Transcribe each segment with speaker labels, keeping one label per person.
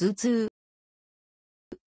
Speaker 1: 頭痛。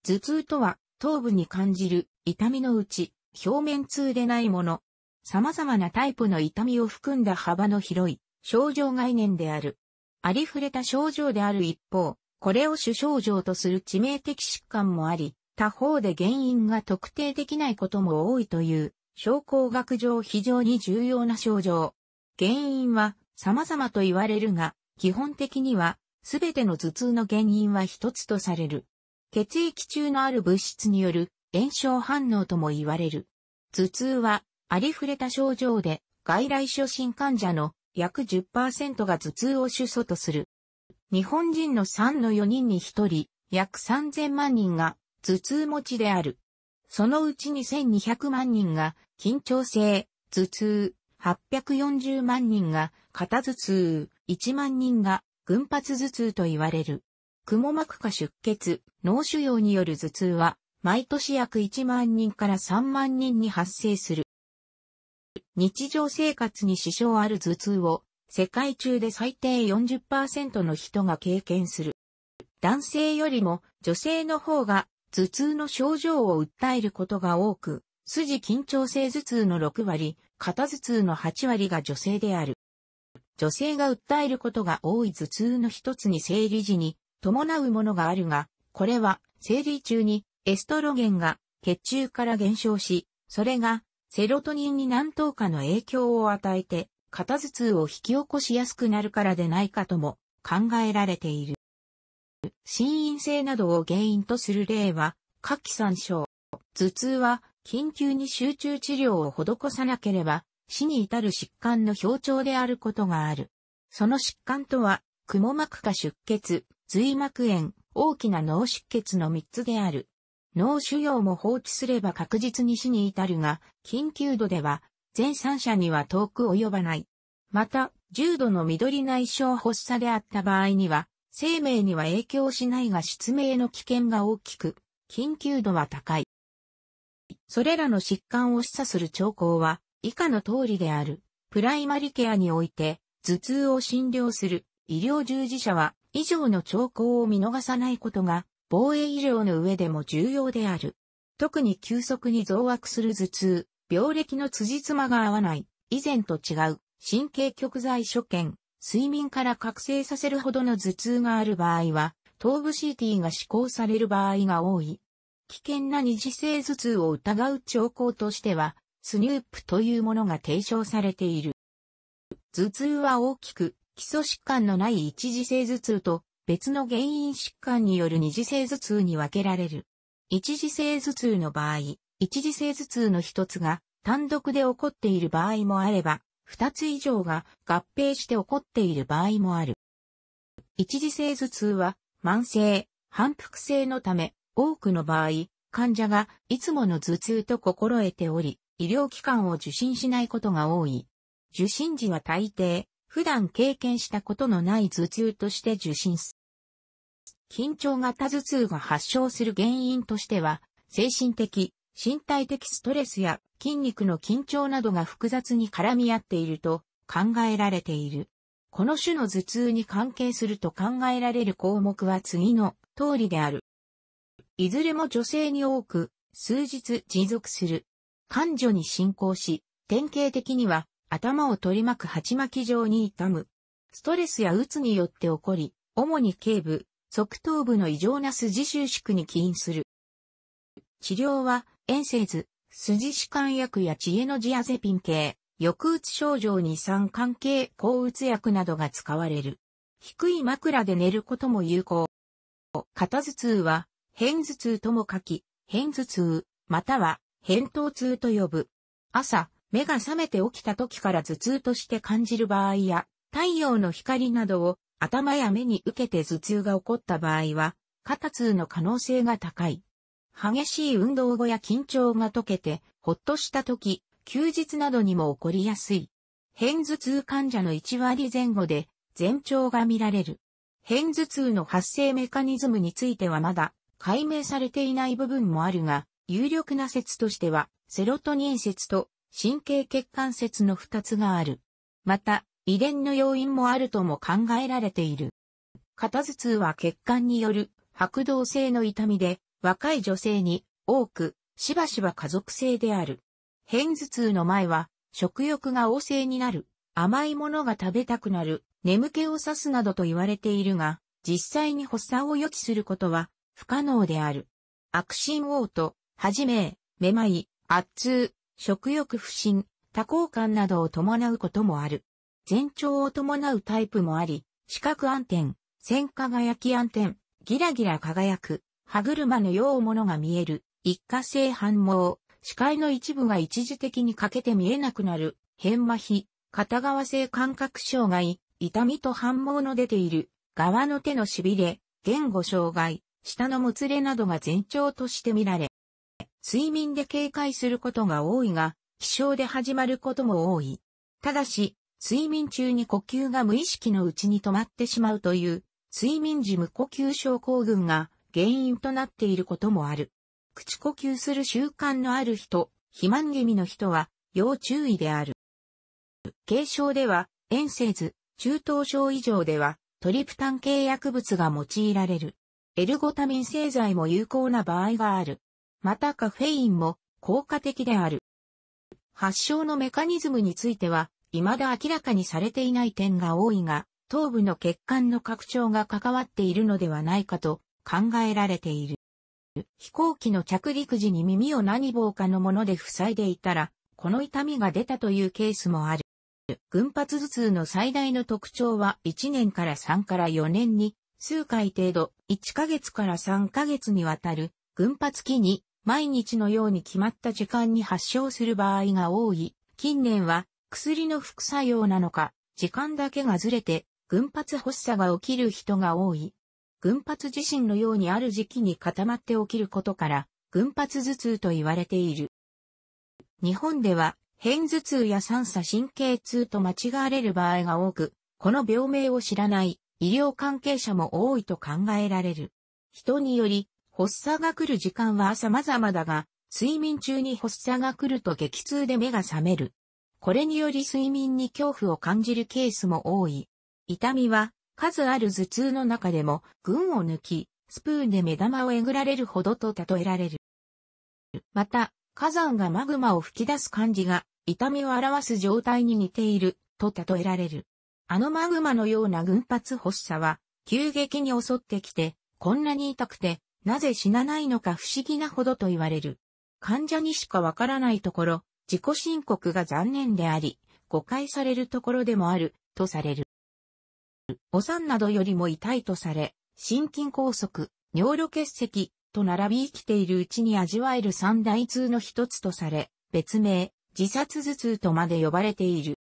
Speaker 1: 頭痛とは、頭部に感じる痛みのうち、表面痛でないもの。様々なタイプの痛みを含んだ幅の広い症状概念である。ありふれた症状である一方、これを主症状とする致命的疾患もあり、他方で原因が特定できないことも多いという、症候学上非常に重要な症状。原因は様々と言われるが、基本的にはすべての頭痛の原因は一つとされる。血液中のある物質による炎症反応とも言われる。頭痛はありふれた症状で外来初診患者の約10%が頭痛を主訴とする。日本人の3の4人に1人、約3000万人が頭痛持ちである。そのうち2200万人が緊張性、頭痛、840万人が肩頭痛、1万人が群発頭痛と言われる。蜘蛛膜下出血、脳腫瘍による頭痛は、毎年約1万人から3万人に発生する。日常生活に支障ある頭痛を、世界中で最低40%の人が経験する。男性よりも女性の方が頭痛の症状を訴えることが多く、筋緊張性頭痛の6割、肩頭痛の8割が女性である。女性が訴えることが多い頭痛の一つに生理時に伴うものがあるが、これは生理中にエストロゲンが血中から減少し、それがセロトニンに何等かの影響を与えて、肩頭痛を引き起こしやすくなるからでないかとも考えられている。心因性などを原因とする例は、下記参照。頭痛は緊急に集中治療を施さなければ死に至る疾患の表徴であることがある。その疾患とは、蜘蛛膜下出血、髄膜炎、大きな脳出血の3つである。脳腫瘍も放置すれば確実に死に至るが、緊急度では、全三者には遠く及ばない。また、重度の緑内障発作であった場合には、生命には影響しないが失明の危険が大きく、緊急度は高い。それらの疾患を示唆する兆候は、以下の通りである。プライマリケアにおいて、頭痛を診療する医療従事者は、以上の兆候を見逃さないことが、防衛医療の上でも重要である。特に急速に増悪する頭痛、病歴の辻褄が合わない、以前と違う、神経極剤所見、睡眠から覚醒させるほどの頭痛がある場合は、頭部 CT が施行される場合が多い。危険な二次性頭痛を疑う兆候としては、スニュープというものが提唱されている。頭痛は大きく、基礎疾患のない一次性頭痛と別の原因疾患による二次性頭痛に分けられる。一次性頭痛の場合、一次性頭痛の一つが単独で起こっている場合もあれば、二つ以上が合併して起こっている場合もある。一次性頭痛は慢性、反復性のため、多くの場合、患者がいつもの頭痛と心得ており、医療機関を受診しないことが多い。受診時は大抵、普段経験したことのない頭痛として受診す。緊張型頭痛が発症する原因としては、精神的、身体的ストレスや筋肉の緊張などが複雑に絡み合っていると考えられている。この種の頭痛に関係すると考えられる項目は次の通りである。いずれも女性に多く、数日持続する感情に進行し、典型的には頭を取り巻く鉢巻き状に痛む。ストレスや鬱によって起こり、主に頸部、側頭部の異常な筋収縮に起因する。治療は、遠生図、筋弛緩薬や知恵のジアゼピン系、抑うつ症状に酸関係抗うつ薬などが使われる。低い枕で寝ることも有効。肩頭痛は、片頭痛とも書き、片頭痛、または扁桃痛と呼ぶ。朝、目が覚めて起きた時から頭痛として感じる場合や、太陽の光などを頭や目に受けて頭痛が起こった場合は、肩痛の可能性が高い。激しい運動後や緊張が解けて、ほっとした時、休日などにも起こりやすい。偏頭痛患者の1割前後で前兆が見られる。偏頭痛の発生メカニズムについてはまだ解明されていない部分もあるが、有力な説としては、セロトニン説と神経血管説の二つがある。また、遺伝の要因もあるとも考えられている。肩頭痛は血管による白動性の痛みで、若い女性に多く、しばしば家族性である。変頭痛の前は、食欲が旺盛になる、甘いものが食べたくなる、眠気を刺すなどと言われているが、実際に発作を予期することは不可能である。悪心王とはじめ、めまい、圧痛、食欲不振、多幸感などを伴うこともある。前兆を伴うタイプもあり、視覚暗転、線輝き暗転、ギラギラ輝く、歯車のようものが見える、一過性反応、視界の一部が一時的に欠けて見えなくなる、変麻痺、片側性感覚障害、痛みと反応の出ている、側の手の痺れ、言語障害、舌のもつれなどが前兆として見られ、睡眠で警戒することが多いが、気象で始まることも多い。ただし、睡眠中に呼吸が無意識のうちに止まってしまうという、睡眠時無呼吸症候群が原因となっていることもある。口呼吸する習慣のある人、肥満気味の人は、要注意である。軽症では、遠征図、中等症以上では、トリプタン系薬物が用いられる。エルゴタミン製剤も有効な場合がある。またカフェインも効果的である。発症のメカニズムについては、未だ明らかにされていない点が多いが、頭部の血管の拡張が関わっているのではないかと考えられている。飛行機の着陸時に耳を何棒かのもので塞いでいたら、この痛みが出たというケースもある。群発頭痛の最大の特徴は1年から3から4年に数回程度、1ヶ月から3ヶ月にわたる群発期に毎日のように決まった時間に発症する場合が多い。近年は薬の副作用なのか、時間だけがずれて群発発作が起きる人が多い。群発地震のようにある時期に固まって起きることから、群発頭痛と言われている。日本では、偏頭痛や三叉神経痛と間違われる場合が多く、この病名を知らない医療関係者も多いと考えられる。人により、発作が来る時間は様々だが、睡眠中に発作が来ると激痛で目が覚める。これにより睡眠に恐怖を感じるケースも多い。痛みは数ある頭痛の中でも群を抜き、スプーンで目玉をえぐられるほどと例えられる。また、火山がマグマを吹き出す感じが痛みを表す状態に似ていると例えられる。あのマグマのような群発発作は急激に襲ってきて、こんなに痛くてなぜ死なないのか不思議なほどと言われる。患者にしかわからないところ、自己申告が残念であり、誤解されるところでもある、とされる。お産などよりも痛いとされ、心筋梗塞、尿路結石、と並び生きているうちに味わえる三大痛の一つとされ、別名、自殺頭痛とまで呼ばれている。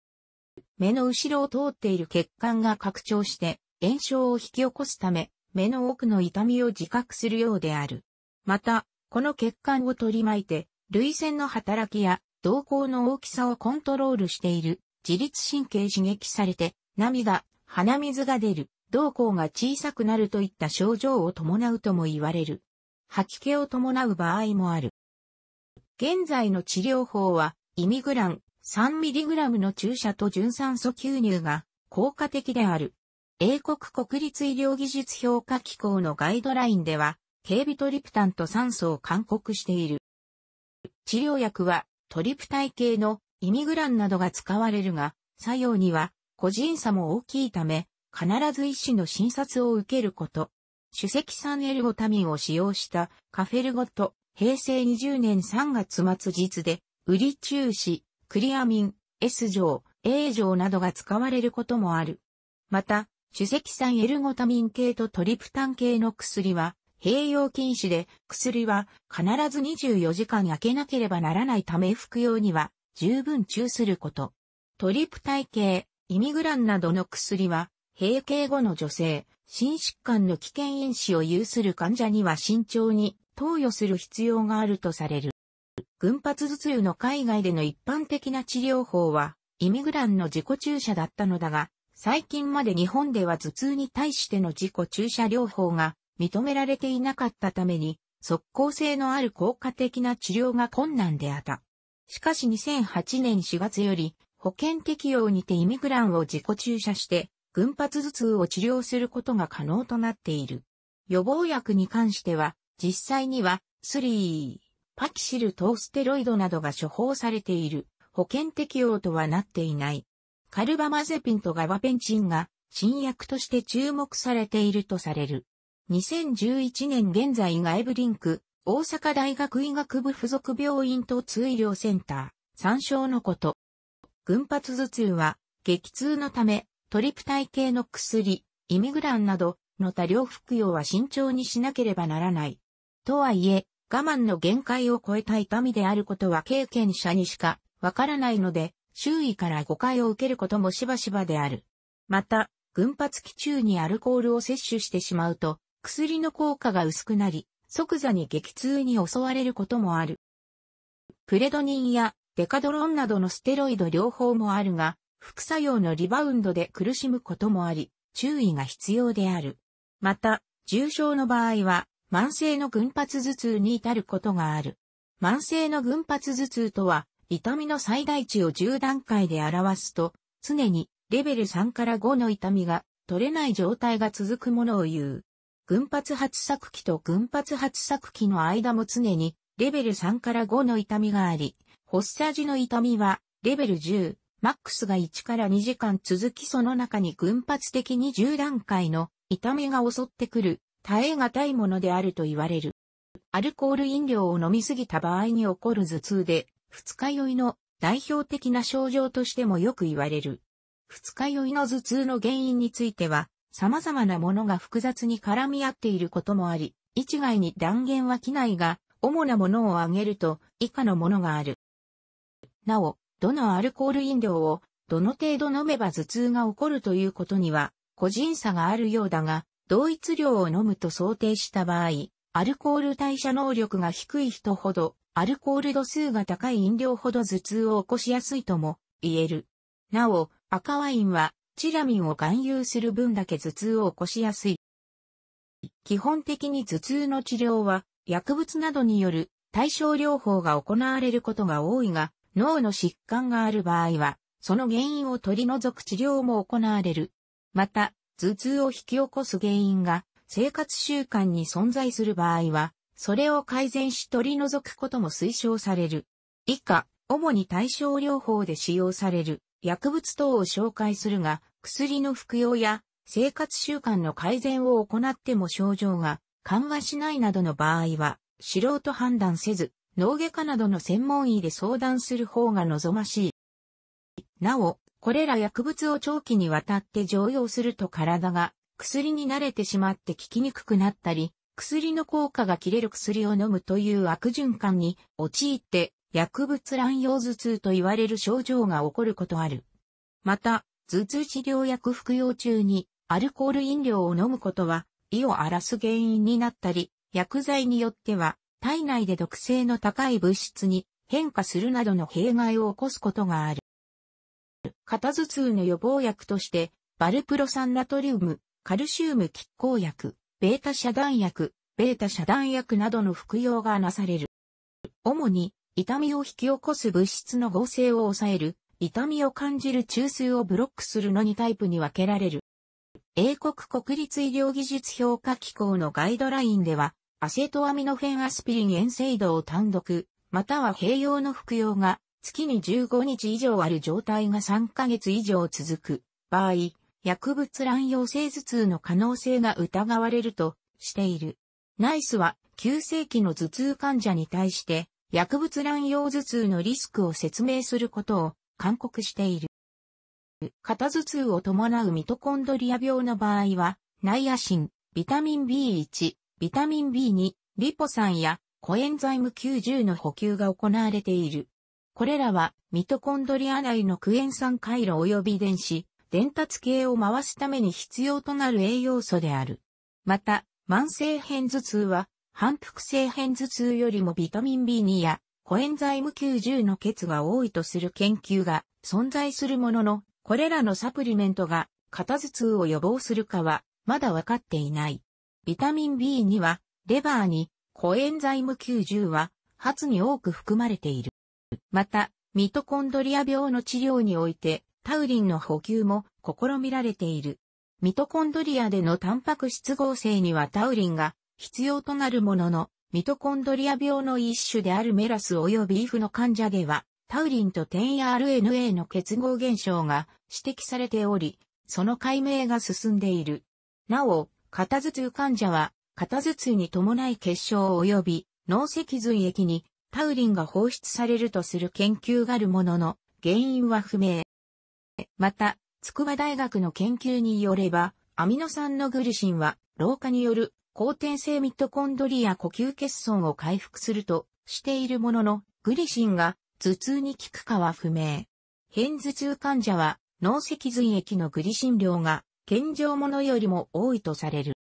Speaker 1: 目の後ろを通っている血管が拡張して、炎症を引き起こすため、目の奥の痛みを自覚するようである。また、この血管を取り巻いて、涙腺の働きや瞳孔の大きさをコントロールしている自律神経刺激されて、涙、鼻水が出る、瞳孔が小さくなるといった症状を伴うとも言われる。吐き気を伴う場合もある。現在の治療法は、イミグラン 3mg の注射と純酸素吸入が効果的である。英国国立医療技術評価機構のガイドラインでは、警備トリプタンと酸素を勧告している。治療薬はトリプ体系のイミグランなどが使われるが、作用には個人差も大きいため、必ず医師の診察を受けること。主席酸エルゴタミンを使用したカフェルゴと平成20年3月末日で、ウリチューシ、クリアミン、S 錠、A 錠などが使われることもある。また、主石酸エルゴタミン系とトリプタン系の薬は併用禁止で、薬は必ず24時間開けなければならないため服用には十分注すること。トリプタイ系、イミグランなどの薬は、閉経後の女性、心疾患の危険因子を有する患者には慎重に投与する必要があるとされる。群発頭痛の海外での一般的な治療法は、イミグランの自己注射だったのだが、最近まで日本では頭痛に対しての自己注射療法が認められていなかったために、即効性のある効果的な治療が困難であった。しかし2008年4月より保険適用にてイミグランを自己注射して群発頭痛を治療することが可能となっている。予防薬に関しては実際にはスリー、パキシルトーステロイドなどが処方されている保険適用とはなっていない。カルバマゼピンとガバペンチンが新薬として注目されているとされる。2011年現在外部リンク、大阪大学医学部附属病院と通医療センター、参照のこと。群発頭痛は、激痛のため、トリプタイ系の薬、イミグランなどの多量服用は慎重にしなければならない。とはいえ、我慢の限界を超えた痛みであることは経験者にしかわからないので、周囲から誤解を受けることもしばしばである。また、群発期中にアルコールを摂取してしまうと、薬の効果が薄くなり、即座に激痛に襲われることもある。プレドニンやデカドロンなどのステロイド療法もあるが、副作用のリバウンドで苦しむこともあり、注意が必要である。また、重症の場合は、慢性の群発頭痛に至ることがある。慢性の群発頭痛とは、痛みの最大値を10段階で表すと、常にレベル3から5の痛みが取れない状態が続くものを言う。群発発作期と群発発作期の間も常にレベル3から5の痛みがあり、発作時の痛みはレベル10、マックスが1から2時間続きその中に群発的に10段階の痛みが襲ってくる、耐え難いものであると言われる。アルコール飲料を飲みすぎた場合に起こる頭痛で、二日酔いの代表的な症状としてもよく言われる。二日酔いの頭痛の原因については、様々なものが複雑に絡み合っていることもあり、一概に断言は機ないが、主なものを挙げると以下のものがある。なお、どのアルコール飲料をどの程度飲めば頭痛が起こるということには個人差があるようだが、同一量を飲むと想定した場合、アルコール代謝能力が低い人ほどアルコール度数が高い飲料ほど頭痛を起こしやすいとも言える。なお、赤ワインはチラミンを含有する分だけ頭痛を起こしやすい。基本的に頭痛の治療は薬物などによる対症療法が行われることが多いが、脳の疾患がある場合は、その原因を取り除く治療も行われる。また、頭痛を引き起こす原因が生活習慣に存在する場合は、それを改善し取り除くことも推奨される。以下、主に対症療法で使用される薬物等を紹介するが、薬の服用や生活習慣の改善を行っても症状が緩和しないなどの場合は、素人判断せず、脳外科などの専門医で相談する方が望ましい。なお、これら薬物を長期にわたって常用すると体が薬に慣れてしまって効きにくくなったり、薬の効果が切れる薬を飲むという悪循環に陥って薬物乱用頭痛と言われる症状が起こることある。また、頭痛治療薬服用中にアルコール飲料を飲むことは胃を荒らす原因になったり、薬剤によっては体内で毒性の高い物質に変化するなどの弊害を起こすことがある。肩頭痛の予防薬として、バルプロ酸ナトリウム、カルシウム拮抗薬、ベータ遮断薬、ベータ遮断薬などの服用がなされる。主に、痛みを引き起こす物質の合成を抑える、痛みを感じる中枢をブロックするのにタイプに分けられる。英国国立医療技術評価機構のガイドラインでは、アセトアミノフェンアスピリン遠征度を単独、または併用の服用が月に15日以上ある状態が3ヶ月以上続く場合、薬物乱用性頭痛の可能性が疑われるとしている。ナイスは、急性期の頭痛患者に対して、薬物乱用頭痛のリスクを説明することを勧告している。肩頭痛を伴うミトコンドリア病の場合は、ナイアシン、ビタミン B1、ビタミン B2、リポ酸やコエンザイム90の補給が行われている。これらはミトコンドリア内のクエン酸回路及び電子、伝達系を回すために必要となる栄養素である。また、慢性片頭痛は、反復性片頭痛よりもビタミン B2 やコエンザイム9 0の欠が多いとする研究が存在するものの、これらのサプリメントが肩頭痛を予防するかはまだ分かっていない。ビタミン B2 はレバーにコエンザイム9 0は発に多く含まれている。また、ミトコンドリア病の治療においてタウリンの補給も試みられている。ミトコンドリアでのタンパク質合成にはタウリンが必要となるものの、ミトコンドリア病の一種であるメラス及びイフの患者では、タウリンと点 r n a の結合現象が指摘されており、その解明が進んでいる。なお、肩頭痛患者は、肩頭痛に伴い結晶及び脳脊髄液にタウリンが放出されるとする研究があるものの、原因は不明。また、筑波大学の研究によれば、アミノ酸のグルシンは、老化による後天性ミトコンドリア呼吸欠損を回復するとしているものの、グリシンが頭痛に効くかは不明。偏頭痛患者は脳脊髄液のグリシン量が健常者よりも多いとされる。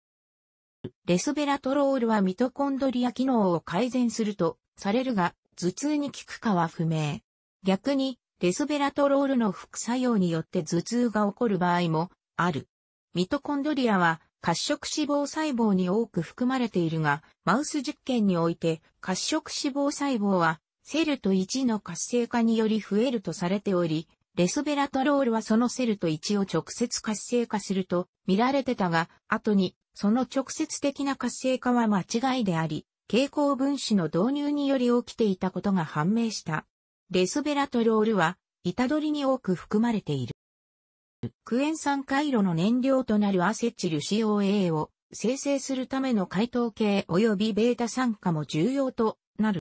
Speaker 1: レスベラトロールはミトコンドリア機能を改善するとされるが、頭痛に効くかは不明。逆に、レスベラトロールの副作用によって頭痛が起こる場合もある。ミトコンドリアは褐色脂肪細胞に多く含まれているが、マウス実験において褐色脂肪細胞はセルと1の活性化により増えるとされており、レスベラトロールはそのセルと1を直接活性化すると見られてたが、後にその直接的な活性化は間違いであり、蛍光分子の導入により起きていたことが判明した。レスベラトロールは、板取りに多く含まれている。クエン酸回路の燃料となるアセチル COA を生成するための解糖系及びベータ酸化も重要となる。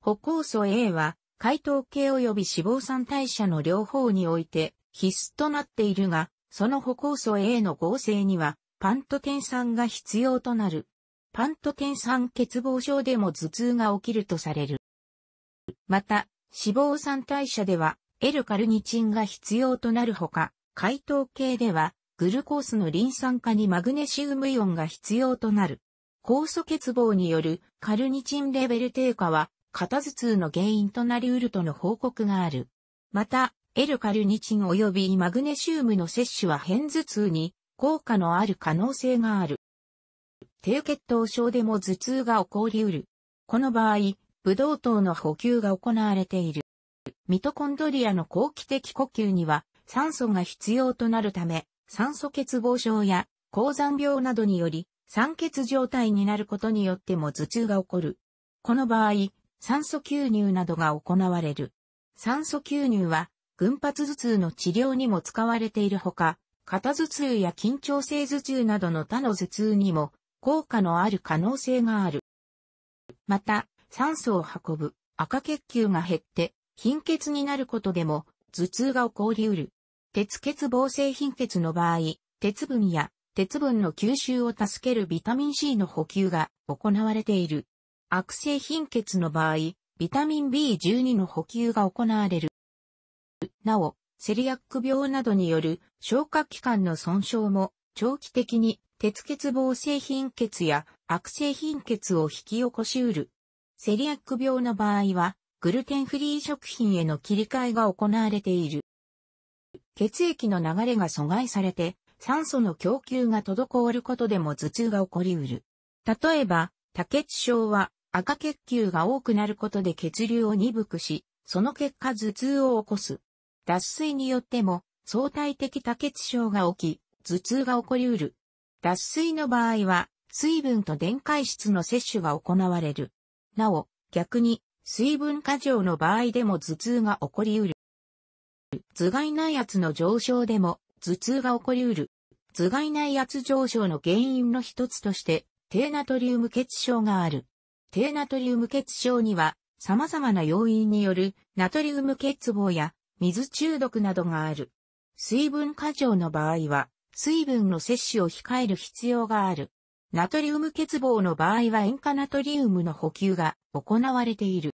Speaker 1: 歩酵素 A は解糖系及び脂肪酸代謝の両方において必須となっているが、その歩酵素 A の合成にはパントテン酸が必要となる。パントテン酸欠乏症でも頭痛が起きるとされる。また、脂肪酸代謝では L カルニチンが必要となるほか、解糖系ではグルコースのリン酸化にマグネシウムイオンが必要となる。酵素欠乏によるカルニチンレベル低下は肩頭痛の原因となり得るとの報告がある。また、L カルニチン及びマグネシウムの摂取は変頭痛に効果のある可能性がある。低血糖症でも頭痛が起こり得る。この場合、ブドウ糖の補給が行われている。ミトコンドリアの後期的呼吸には酸素が必要となるため、酸素欠乏症や高山病などにより酸欠状態になることによっても頭痛が起こる。この場合、酸素吸入などが行われる。酸素吸入は、群発頭痛の治療にも使われているほか、肩頭痛や緊張性頭痛などの他の頭痛にも効果のある可能性がある。また、酸素を運ぶ赤血球が減って貧血になることでも頭痛が起こりうる。鉄欠乏性貧血の場合、鉄分や鉄分の吸収を助けるビタミン C の補給が行われている。悪性貧血の場合、ビタミン B12 の補給が行われる。なお、セリアック病などによる消化器官の損傷も長期的に鉄欠乏性貧血や悪性貧血を引き起こしうる。セリアック病の場合は、グルテンフリー食品への切り替えが行われている。血液の流れが阻害されて、酸素の供給が滞ることでも頭痛が起こりうる。例えば、多血症は赤血球が多くなることで血流を鈍くし、その結果頭痛を起こす。脱水によっても相対的多血症が起き、頭痛が起こりうる。脱水の場合は、水分と電解質の摂取が行われる。なお、逆に、水分過剰の場合でも頭痛が起こりうる。頭蓋内圧の上昇でも頭痛が起こりうる。頭蓋内圧上昇の原因の一つとして、低ナトリウム血症がある。低ナトリウム血症には、様々な要因によるナトリウム欠乏や水中毒などがある。水分過剰の場合は、水分の摂取を控える必要がある。ナトリウム欠乏の場合は塩化ナトリウムの補給が行われている。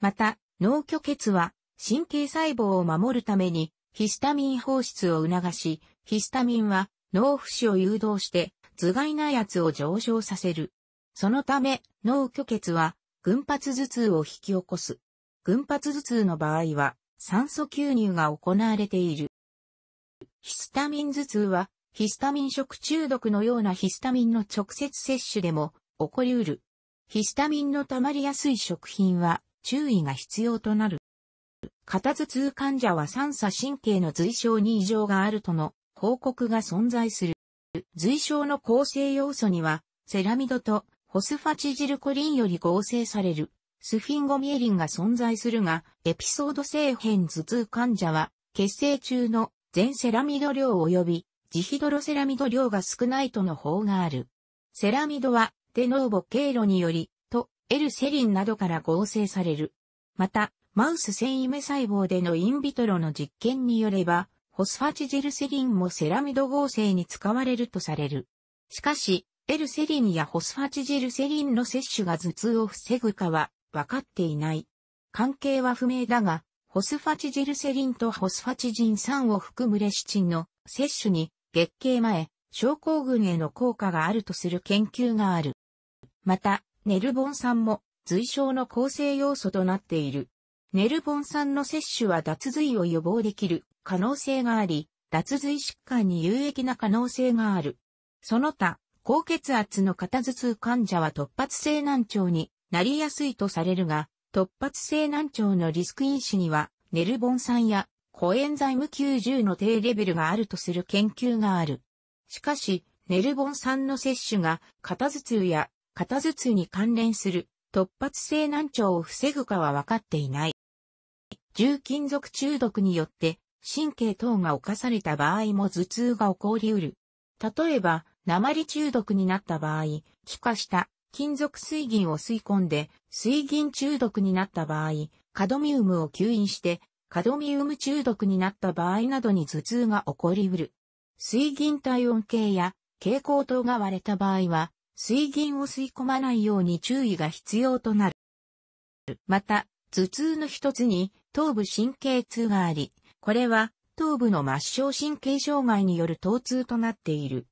Speaker 1: また、脳虚血は神経細胞を守るためにヒスタミン放出を促し、ヒスタミンは脳不死を誘導して頭蓋内圧を上昇させる。そのため脳虚血は群発頭痛を引き起こす。群発頭痛の場合は酸素吸入が行われている。ヒスタミン頭痛はヒスタミン食中毒のようなヒスタミンの直接摂取でも起こりうる。ヒスタミンの溜まりやすい食品は注意が必要となる。片頭痛患者は三叉神経の髄症に異常があるとの報告が存在する。髄症の構成要素にはセラミドとホスファチジルコリンより合成されるスフィンゴミエリンが存在するが、エピソード性変頭痛患者は血清中の全セラミド量及びジヒドロセラミド量が少ないとの法がある。セラミドは、デノーボ経路により、と、エルセリンなどから合成される。また、マウス繊維目細胞でのインビトロの実験によれば、ホスファチジルセリンもセラミド合成に使われるとされる。しかし、エルセリンやホスファチジルセリンの摂取が頭痛を防ぐかは、分かっていない。関係は不明だが、ホスファチジルセリンとホスファチジン酸を含むレシチンの摂取に月経前、症候群への効果があるとする研究がある。また、ネルボン酸も随症の構成要素となっている。ネルボン酸の摂取は脱髄を予防できる可能性があり、脱髄疾患に有益な可能性がある。その他、高血圧の肩頭痛患者は突発性難聴になりやすいとされるが、突発性難聴のリスク因子には、ネルボン酸や保塩剤無イム0の低レベルがあるとする研究がある。しかし、ネルボン酸の摂取が肩頭痛や肩頭痛に関連する突発性難聴を防ぐかは分かっていない。重金属中毒によって神経等が侵された場合も頭痛が起こりうる。例えば、鉛中毒になった場合、気化した金属水銀を吸い込んで、水銀中毒になった場合、カドミウムを吸引してカドミウム中毒になった場合などに頭痛が起こりうる。水銀体温計や蛍光灯が割れた場合は、水銀を吸い込まないように注意が必要となる。また、頭痛の一つに頭部神経痛があり、これは頭部の末梢神経障害による疼痛となっている。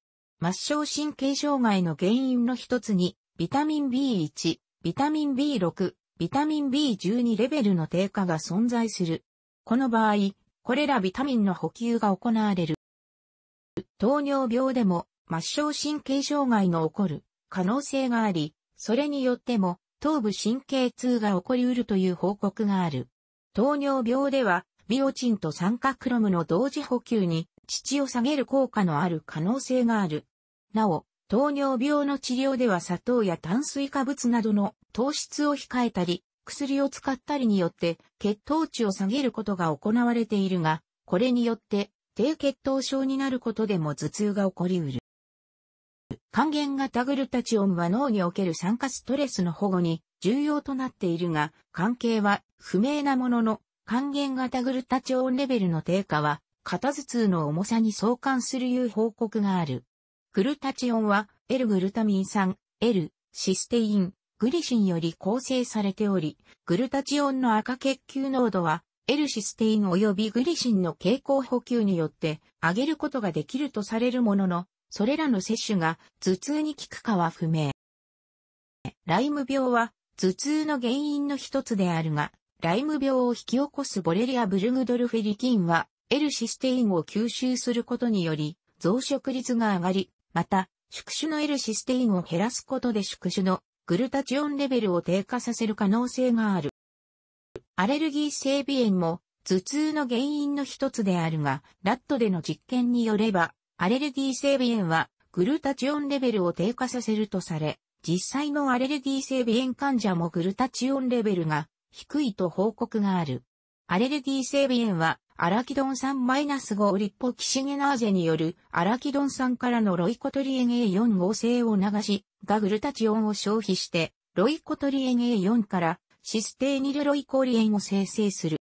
Speaker 1: 末梢神経障害の原因の一つに、ビタミン B1、ビタミン B6、ビタミン B12 レベルの低下が存在する。この場合、これらビタミンの補給が行われる。糖尿病でも末梢神経障害の起こる可能性があり、それによっても頭部神経痛が起こりうるという報告がある。糖尿病では、ビオチンと酸化クロムの同時補給に、乳を下げる効果のある可能性がある。なお、糖尿病の治療では砂糖や炭水化物などの糖質を控えたり、薬を使ったりによって血糖値を下げることが行われているが、これによって低血糖症になることでも頭痛が起こりうる。還元型グルタチオンは脳における酸化ストレスの保護に重要となっているが、関係は不明なものの、還元型グルタチオンレベルの低下は、肩頭痛の重さに相関するいう報告がある。グルタチオンは、L グルタミン酸、L システイン、グリシンより構成されており、グルタチオンの赤血球濃度は、エルシステイン及びグリシンの蛍光補給によって上げることができるとされるものの、それらの摂取が頭痛に効くかは不明。ライム病は頭痛の原因の一つであるが、ライム病を引き起こすボレリア・ブルグドルフェリキンは、エルシステインを吸収することにより、増殖率が上がり、また、宿主のエルシステインを減らすことで宿主のグルタチオンレベルを低下させる可能性がある。アレルギー性鼻炎も頭痛の原因の一つであるが、ラットでの実験によれば、アレルギー性鼻炎はグルタチオンレベルを低下させるとされ、実際のアレルギー性鼻炎患者もグルタチオンレベルが低いと報告がある。アレルギー性鼻炎は、アラキドン酸 -5 リッポキシゲナーゼによるアラキドン酸からのロイコトリエン A4 合成を流し、がグルタチオンを消費して、ロイコトリエン A4 からシステーニルロイコリエンを生成する。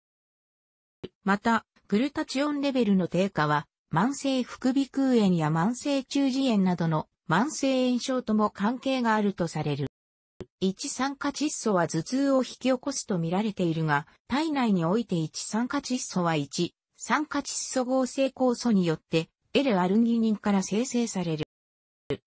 Speaker 1: また、グルタチオンレベルの低下は、慢性副鼻腔炎や慢性中耳炎などの慢性炎症とも関係があるとされる。一酸化窒素は頭痛を引き起こすと見られているが、体内において一酸化窒素は一酸化窒素合成酵素によって L アルギニンから生成される。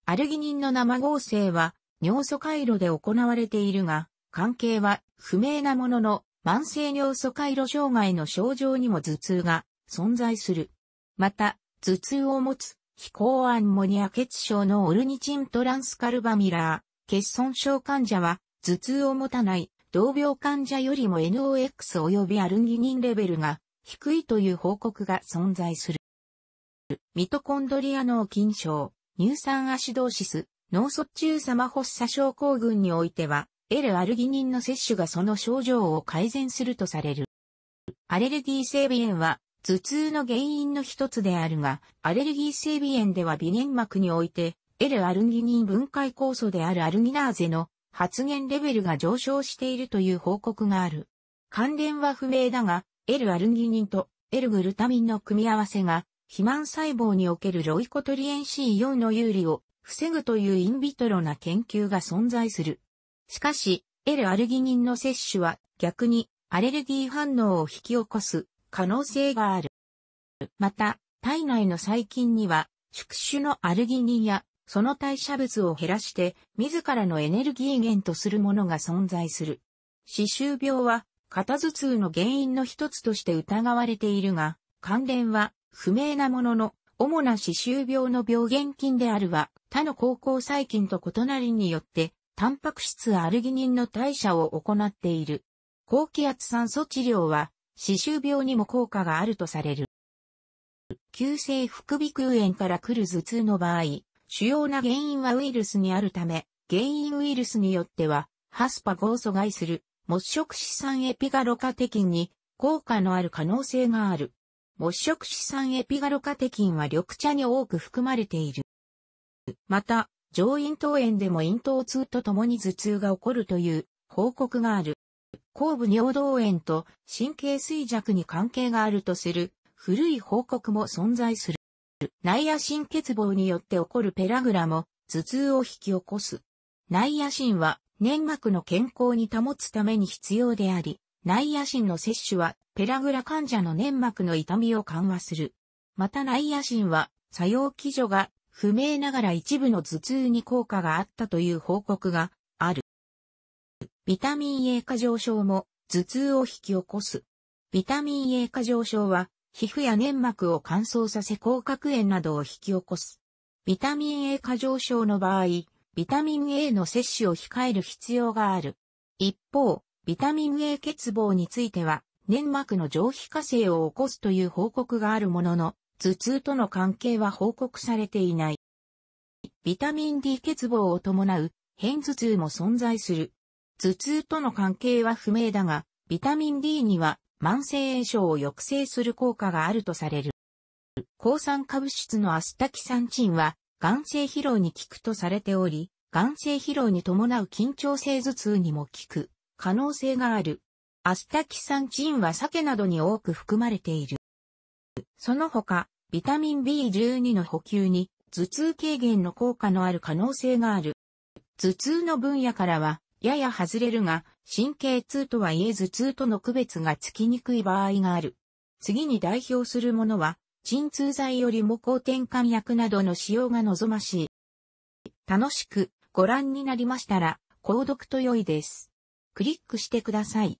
Speaker 1: アルギニンの生合成は尿素回路で行われているが、関係は不明なものの慢性尿素回路障害の症状にも頭痛が存在する。また、頭痛を持つ非抗アンモニア血症のオルニチントランスカルバミラー、血損症患者は頭痛を持たない同病患者よりも NOx 及びアルギニンレベルが低いという報告が存在する。ミトコンドリア脳筋症。乳酸アシドーシス、脳卒中サマホッサ症候群においては、L アルギニンの摂取がその症状を改善するとされる。アレルギー性鼻炎は、頭痛の原因の一つであるが、アレルギー性鼻炎では鼻粘膜において、L アルギニン分解酵素であるアルギナーゼの発現レベルが上昇しているという報告がある。関連は不明だが、L アルギニンと L グルタミンの組み合わせが肥満細胞におけるロイコトリエン C4 の有利を防ぐというインビトロな研究が存在する。しかし、L アルギニンの摂取は逆にアレルギー反応を引き起こす可能性がある。また、体内の細菌には宿主のアルギニンやその代謝物を減らして自らのエネルギー源とするものが存在する。歯周病は肩頭痛の原因の一つとして疑われているが、関連は不明なものの、主な歯周病の病原菌であるは、他の高校細菌と異なりによって、タンパク質アルギニンの代謝を行っている。高気圧酸素治療は、歯周病にも効果があるとされる。急性副鼻腔炎から来る頭痛の場合、主要な原因はウイルスにあるため、原因ウイルスによっては、ハスパゴを阻害する、没食資産エピガロカテキンに効果のある可能性がある。木色資産エピガロカテキンは緑茶に多く含まれている。また、上咽頭炎でも咽頭痛とともに頭痛が起こるという報告がある。後部尿道炎と神経衰弱に関係があるとする古い報告も存在する。内野心欠乏によって起こるペラグラも頭痛を引き起こす。内野心は粘膜の健康に保つために必要であり、内野心の摂取はペラグラ患者の粘膜の痛みを緩和する。また内野心は作用基準が不明ながら一部の頭痛に効果があったという報告がある。ビタミン A 過剰症も頭痛を引き起こす。ビタミン A 過剰症は皮膚や粘膜を乾燥させ口角炎などを引き起こす。ビタミン A 過剰症の場合、ビタミン A の摂取を控える必要がある。一方、ビタミン A 欠乏については、粘膜の上皮化成を起こすという報告があるものの、頭痛との関係は報告されていない。ビタミン D 欠乏を伴う、偏頭痛も存在する。頭痛との関係は不明だが、ビタミン D には慢性炎症を抑制する効果があるとされる。抗酸化物質のアスタキサンチンは、眼性疲労に効くとされており、眼性疲労に伴う緊張性頭痛にも効く。可能性がある。アスタキサンチンは鮭などに多く含まれている。その他、ビタミン B12 の補給に頭痛軽減の効果のある可能性がある。頭痛の分野からは、やや外れるが、神経痛とはいえ頭痛との区別がつきにくい場合がある。次に代表するものは、鎮痛剤よりも抗転換薬などの使用が望ましい。楽しくご覧になりましたら、購読と良いです。クリックしてください。